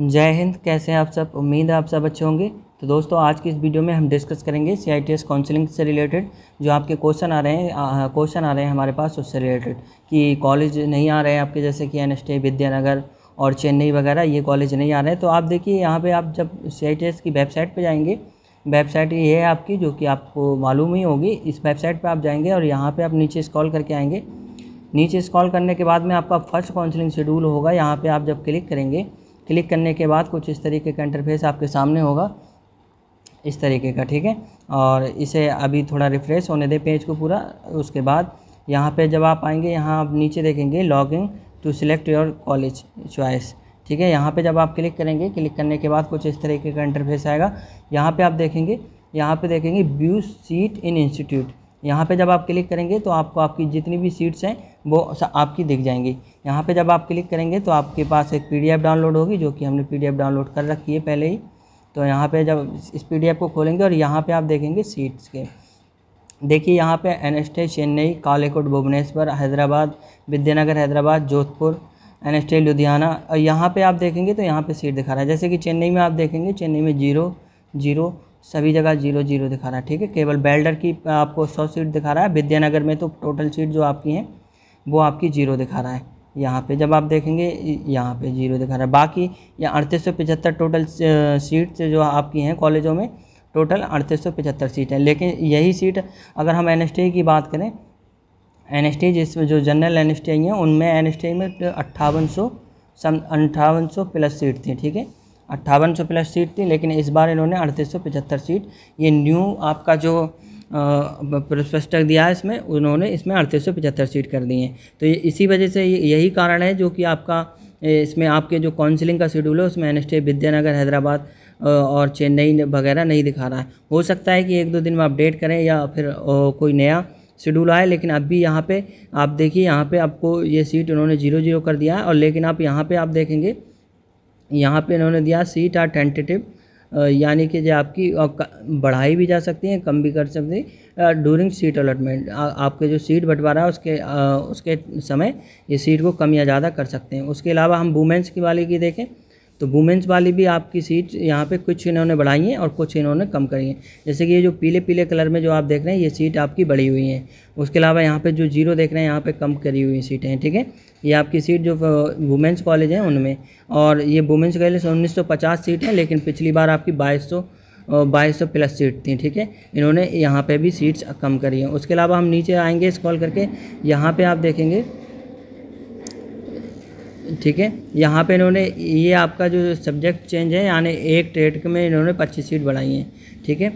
जय हिंद कैसे हैं आप सब उम्मीद है आप सब अच्छे होंगे तो दोस्तों आज की इस वीडियो में हम डिस्कस करेंगे C I T S counselling से रिलेटेड जो आपके क्वेश्चन आ रहे हैं क्वेश्चन आ रहे हैं हमारे पास उससे रिलेटेड कि कॉलेज नहीं आ रहे हैं आपके जैसे कि एन एस विद्यानगर और चेन्नई वगैरह ये कॉलेज नहीं आ रहे हैं तो आप देखिए यहाँ पर आप जब सी आई टी एस की वेबसाइट पर जाएंगे वेबसाइट ये है आपकी जो कि आपको मालूम ही होगी इस वेबसाइट पर आप जाएंगे और यहाँ पर आप नीचे स्कॉल करके आएंगे नीचे स्कॉल करने के बाद में आपका फर्स्ट काउंसलिंग शेड्यूल होगा यहाँ पर आप जब क्लिक करेंगे क्लिक करने के बाद कुछ इस तरीके का इंटरफेस आपके सामने होगा इस तरीके का ठीक है और इसे अभी थोड़ा रिफ़्रेश होने दें पेज को पूरा उसके बाद यहाँ पे जब आप आएंगे यहाँ आप नीचे देखेंगे logging to select your college choice ठीक है यहाँ पे जब आप क्लिक करेंगे क्लिक करने के बाद कुछ इस तरीके का इंटरफेस आएगा यहाँ पे आप देखेंगे यहाँ पे देखेंगे व्यू सीट इन इंस्टीट्यूट यहाँ पे जब आप क्लिक करेंगे तो आपको आपकी जितनी भी सीट्स हैं वो आपकी दिख जाएंगी यहाँ पे जब आप क्लिक करेंगे तो आपके पास एक पीडीएफ डाउनलोड होगी जो कि हमने पीडीएफ डाउनलोड कर रखी है पहले ही तो यहाँ पे जब इस पीडीएफ को खोलेंगे और यहाँ पे आप देखेंगे सीट्स के देखिए यहाँ पर एनएसटे चेन्नई कालेकोट भुवनेश्वर हैदराबाद विद्यानगर हैदराबाद जोधपुर एनएसटे लुधियाना और यहाँ पर आप देखेंगे तो यहाँ पे सीट दिखा रहा है जैसे कि चेन्नई में आप देखेंगे चेन्नई में जीरो जीरो सभी जगह जीरो जीरो दिखा रहा है ठीक है केवल बेल्डर की आपको सौ सीट दिखा रहा है विद्यानगर में तो टोटल सीट जो आपकी हैं वो आपकी जीरो दिखा रहा है यहाँ पे जब आप देखेंगे यहाँ पे जीरो दिखा रहा है बाकी यहाँ अड़तीस सौ पचहत्तर टोटल सीट जो आपकी हैं कॉलेजों में टोटल अड़तीस सौ पचहत्तर सीट हैं लेकिन यही सीट अगर हम एन की बात करें एन एस टी जिसमें जो general N S T I हैं उनमें एन एस टी में अट्ठावन सौ सम अंठावन सौ प्लस सीट थी ठीक है अट्ठावन सौ प्लस सीट थी लेकिन इस बार इन्होंने अड़तीस सौ पचहत्तर सीट ये न्यू आपका जो प्रस्पष्टक दिया है इसमें उन्होंने इसमें अड़तीस सौ पचहत्तर सीट कर दी हैं तो ये इसी वजह से यही कारण है जो कि आपका इसमें आपके जो काउंसिलिंग का शेड्यूल है उसमें एन विद्यानगर हैदराबाद और चेन्नई वगैरह नहीं दिखा रहा है हो सकता है कि एक दो दिन में अपडेट करें या फिर कोई नया शेड्यूल आए लेकिन अब भी यहाँ पे आप देखिए यहाँ पे आपको ये सीट उन्होंने जीरो जीरो कर दिया है और लेकिन आप यहाँ पे आप देखेंगे यहाँ पे इन्होंने दिया सीट आर टेंटेटिव यानी कि जो आपकी बढ़ाई भी जा सकती है कम भी कर सकती है डूरिंग सीट अलॉटमेंट आपके जो सीट बंटवारा है उसके आ, उसके समय ये सीट को कम या ज़्यादा कर सकते हैं उसके अलावा हम वुमेंस की वाली की देखें तो वुमेंस वाली भी आपकी सीट यहाँ पे कुछ इन्होंने बढ़ाई हैं और कुछ इन्होंने कम करी हैं जैसे कि ये जो पीले पीले कलर में जो आप देख रहे हैं ये सीट आपकी बढ़ी हुई हैं उसके अलावा यहाँ पे जो जीरो देख रहे हैं यहाँ पे कम करी हुई सीटें हैं ठीक है ये आपकी सीट जो वुमेंस कॉलेज हैं उनमें और ये वुमेंस कॉलेज उन्नीस सौ पचास सीट है लेकिन पिछली बार आपकी बाईस सौ बाईस सौ प्लस सीट थी ठीक है इन्होंने यहाँ पे भी सीट्स कम करी हैं उसके अलावा हम नीचे आएंगे कॉल करके यहाँ पे आप देखेंगे ठीक है यहाँ पे इन्होंने ये आपका जो सब्जेक्ट चेंज है यानी एक ट्रेड में इन्होंने पच्चीस सीट बढ़ाई हैं ठीक है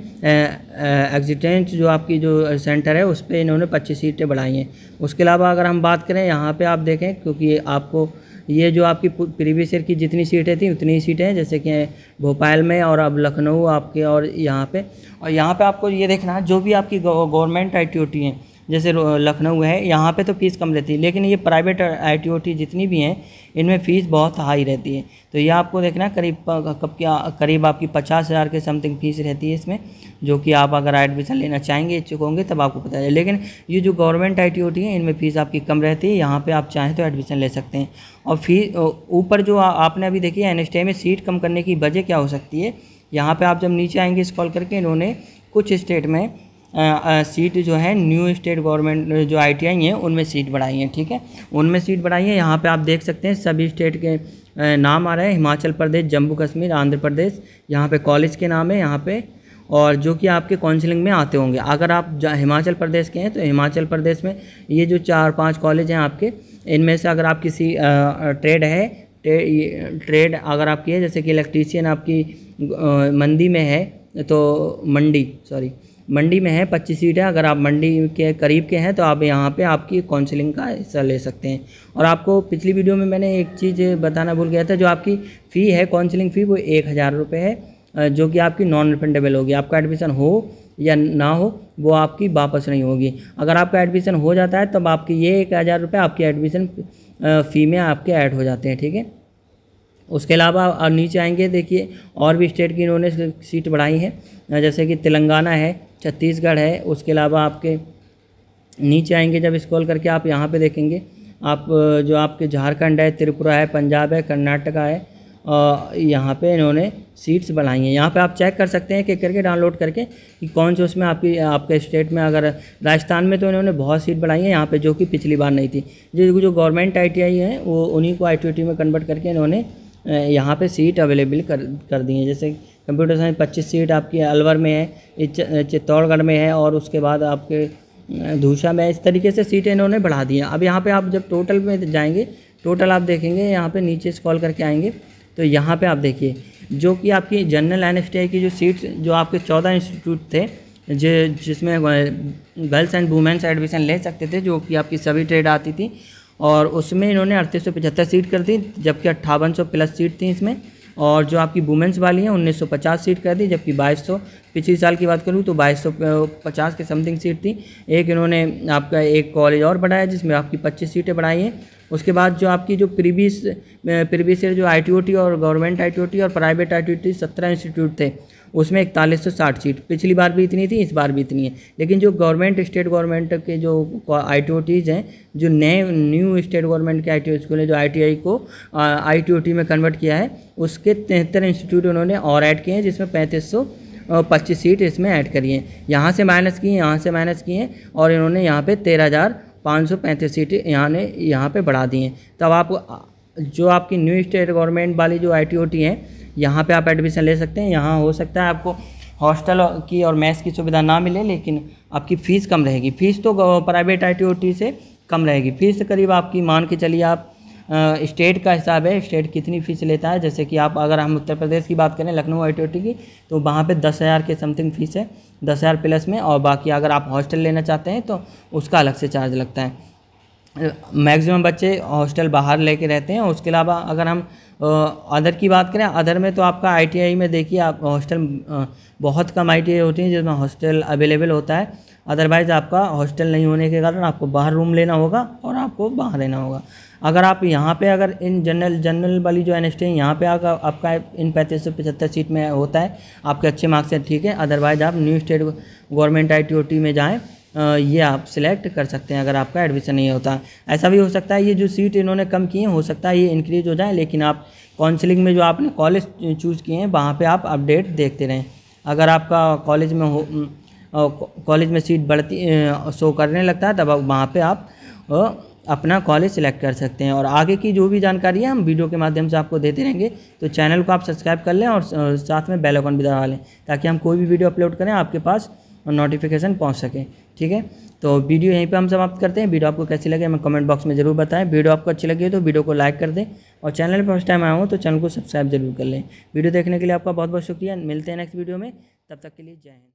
एग्जिटेंट जो आपकी जो सेंटर है उस पर इन्होंने पच्चीस सीटें बढ़ाई हैं उसके अलावा अगर हम बात करें यहाँ पे आप देखें क्योंकि आपको ये जो आपकी प्रीवियस ईयर की जितनी सीटें थी उतनी ही सीटें हैं जैसे कि भोपाल में और अब लखनऊ आपके और यहाँ पे और यहाँ पे आपको ये देखना है जो भी आपकी गवर्नमेंट आई हैं जैसे लखनऊ है यहाँ पे तो फ़ीस कम रहती है लेकिन ये private I T O T जितनी भी हैं इनमें फ़ीस बहुत हाई रहती है तो ये आपको देखना करीब कब क्या करीब आपकी पचास हज़ार के समथिंग फ़ीस रहती है इसमें जो कि आप अगर एडमिशन लेना चाहेंगे इच्छुक होंगे तब आपको पता चले लेकिन ये जो government I T O T है इनमें फ़ीस आपकी कम रहती है यहाँ पर आप चाहें तो एडमिशन ले सकते हैं और फीस ऊपर जो आपने अभी देखी है एन में सीट कम करने की वजह क्या हो सकती है यहाँ पर आप जब नीचे आएँगे स्कॉल करके इन्होंने कुछ स्टेट में सीट जो है न्यू स्टेट गवर्नमेंट जो आई हैं उनमें सीट बढ़ाई है ठीक है उनमें सीट बढ़ाई है यहाँ पर आप देख सकते हैं सभी स्टेट के नाम आ रहे हैं हिमाचल प्रदेश जम्मू कश्मीर आंध्र प्रदेश यहाँ पे कॉलेज के नाम है यहाँ पे और जो कि आपके काउंसलिंग में आते होंगे अगर आप हिमाचल प्रदेश के हैं तो हिमाचल प्रदेश में ये जो चार पांच कॉलेज हैं आपके इनमें से अगर आप किसी ट्रेड है ट्रेड अगर आपकी है जैसे कि इलेक्ट्रीशियन आपकी मंदी में है तो मंडी सॉरी मंडी में है पच्चीस सीट है अगर आप मंडी के करीब के हैं तो आप यहाँ पे आपकी काउंसलिंग का हिस्सा ले सकते हैं और आपको पिछली वीडियो में मैंने एक चीज़ बताना भूल गया था जो आपकी फ़ी है काउंसलिंग फ़ी वो एक हज़ार रुपये है जो कि आपकी नॉन रिफंडेबल होगी आपका एडमिशन हो या ना हो वो आपकी वापस नहीं होगी अगर आपका एडमिशन हो जाता है तब आपकी ये एक हज़ार रुपये आपकी एडमिशन फ़ी में आपके ऐड हो जाते हैं ठीक है उसके अलावा और नीचे आएंगे देखिए और भी स्टेट की इन्होंने सीट बढ़ाई है जैसे कि तेलंगाना है छत्तीसगढ़ है उसके अलावा आपके नीचे आएंगे जब स्क्रॉल करके आप यहाँ पे देखेंगे आप जो आपके झारखंड है त्रिपुरा है पंजाब है कर्नाटका है और यहाँ पे इन्होंने सीट्स बढ़ाई हैं यहाँ पे आप चेक कर सकते हैं कि करके डाउनलोड करके कि कौन से उसमें आपकी आपके स्टेट में अगर राजस्थान में तो इन्होंने बहुत सीट बढ़ाई है यहाँ पे जो कि पिछली बार नहीं थी जो जो गवर्नमेंट आई है वो उन्हीं को आई में कन्वर्ट करके इन्होंने यहाँ पे सीट अवेलेबल कर कर दी है जैसे कंप्यूटर साइंस पच्चीस सीट आपकी अलवर में है चित्तौड़गढ़ में है और उसके बाद आपके धूसा में इस तरीके से सीटें इन्होंने बढ़ा दी हैं अब यहाँ पे आप जब टोटल में जाएंगे टोटल आप देखेंगे यहाँ पे नीचे स्कॉल करके आएंगे तो यहाँ पे आप देखिए जो कि आपकी जनरल एन की जो सीट्स जो आपके चौदह इंस्टीट्यूट थे जिसमें गर्ल्स एंड वुमेंस एडमिशन ले सकते थे जो कि आपकी सभी ट्रेड आती थी और उसमें इन्होंने अड़तीस सौ पचहत्तर सीट कर दी जबकि अट्ठावन सौ प्लस सीट थी इसमें और जो आपकी वुमेंस वाली हैं उन्नीस सौ पचास सीट कर दी जबकि बाईस सौ पिछले साल की बात करूँ तो बाईस सौ पचास के समथिंग सीट थी एक इन्होंने आपका एक कॉलेज और बढ़ाया जिसमें आपकी पच्चीस सीटें बढ़ाई हैं उसके बाद जो आपकी जो प्रीवियस प्रीवियस ईयर जो आई और गवर्नमेंट आई और प्राइवेट आई टी सत्रह इंस्टीट्यूट थे उसमें इकतालीस सौ साठ सीट पिछली बार भी इतनी थी इस बार भी इतनी है लेकिन जो गवर्नमेंट स्टेट गवर्नमेंट के जो आई हैं जो नए न्यू स्टेट गवर्नमेंट के आई टी स्कूल जो आई को आई में कन्वर्ट किया है उसके तिहत्तर इंस्टीट्यूट उन्होंने और ऐड किए हैं जिसमें पैंतीस सौ पच्चीस सीट इसमें ऐड करी हैं यहाँ से माइनस किए हैं यहाँ से माइनस किए हैं और इन्होंने यहाँ पे तेरह हज़ार पाँच सौ पैंतीस सीट यहाँ ने यहाँ पर बढ़ा दी हैं तब आप जो आपकी न्यू स्टेट गवर्नमेंट वाली जो आई टी ओ टी हैं यहाँ पे आप एडमिशन ले सकते हैं यहाँ हो सकता है आपको हॉस्टल की और मैथ्स की सुविधा ना मिले लेकिन आपकी फ़ीस कम रहेगी फ़ीस तो प्राइवेट आई से कम रहेगी फ़ीस करीब आपकी मान के चलिए आप स्टेट का हिसाब है स्टेट कितनी फ़ीस लेता है जैसे कि आप अगर हम उत्तर प्रदेश की बात करें लखनऊ आई की तो वहाँ पे दस हज़ार के समथिंग फ़ीस है दस हज़ार प्लस में और बाकी अगर आप हॉस्टल लेना चाहते हैं तो उसका अलग से चार्ज लगता है मैक्सिमम बच्चे हॉस्टल बाहर लेके रहते हैं उसके अलावा अगर हम अदर की बात करें अदर में तो आपका आईटीआई में देखिए आप हॉस्टल बहुत कम आईटीआई होती हैं जिसमें हॉस्टल अवेलेबल होता है अदरवाइज़ आपका हॉस्टल नहीं होने के कारण आपको बाहर रूम लेना होगा और आपको बाहर रहना होगा अगर आप यहाँ पे अगर इन जनरल जनरल वाली जो एन एस टी है यहाँ पर आकर आपका इन पैंतीस सौ पचहत्तर सीट में होता है आपके अच्छे मार्क्स हैं ठीक है अदरवाइज़ आप new state government I T O T में जाएँ ये आप सिलेक्ट कर सकते हैं अगर आपका एडमिशन नहीं होता ऐसा भी हो सकता है ये जो सीट इन्होंने कम की है हो सकता है ये इंक्रीज हो जाए लेकिन आप काउंसलिंग में जो आपने कॉलेज चूज़ किए हैं वहाँ पर आप अपडेट देखते रहें अगर आपका कॉलेज में हो कॉलेज में सीट बढ़ती शो करने लगता है तब वहाँ पर आप अपना कॉलेज सेलेक्ट कर सकते हैं और आगे की जो भी जानकारी है हम वीडियो के माध्यम से आपको देते रहेंगे तो चैनल को आप सब्सक्राइब कर लें और साथ में बेल आइकन भी दबा लें ताकि हम कोई भी वीडियो अपलोड करें आपके पास नोटिफिकेशन पहुंच सके ठीक है तो वीडियो यहीं पे हम समाप्त करते हैं वीडियो आपको कैसी लगे हमें कमेंट बॉक्स में जरूर बताएं वीडियो आपको अच्छी लगी तो वीडियो को लाइक कर दें और चैनल पर फर्स्ट टाइम आया हूँ तो चैनल को सब्सक्राइब जरूर कर लें वीडियो देखने के लिए आपका बहुत बहुत शुक्रिया मिलते हैं नेक्स्ट वीडियो में तब तक के लिए जय हिंद